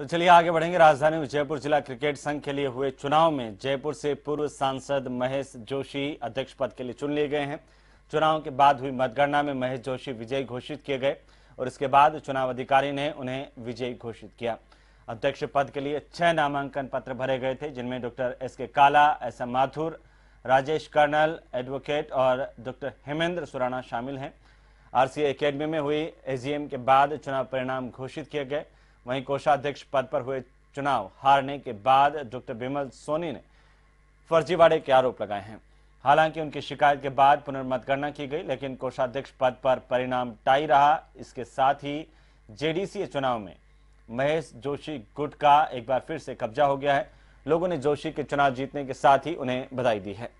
तो चलिए आगे बढ़ेंगे राजधानी में जयपुर जिला क्रिकेट संघ के लिए हुए चुनाव में जयपुर से पूर्व सांसद महेश जोशी अध्यक्ष पद के लिए चुन लिए गए हैं चुनाव के बाद हुई मतगणना में महेश जोशी विजयी घोषित किए गए और इसके बाद चुनाव अधिकारी ने उन्हें विजयी घोषित किया अध्यक्ष पद के लिए छह नामांकन पत्र भरे गए थे जिनमें doctor S K Kala S M Mathur Rajesh Karnal advocate और डॉक्टर हेमेंद्र सुराना शामिल हैं आरसीए एकेडमी में हुई एजीएम के बाद चुनाव परिणाम घोषित किए गए वहीं कोषाध्यक्ष पद पर हुए चुनाव हारने के बाद डॉक्टर बिमल सोनी ने फर्जीवाड़े के आरोप लगाए हैं हालांकि उनकी शिकायत के बाद पुनर्मतगणना की गई लेकिन कोषाध्यक्ष पद पर परिणाम टाई रहा इसके साथ ही जेडीसी चुनाव में महेश जोशी गुट का एक बार फिर से कब्जा हो गया है लोगों ने जोशी के चुनाव जीतने के साथ ही उन्हें बधाई दी है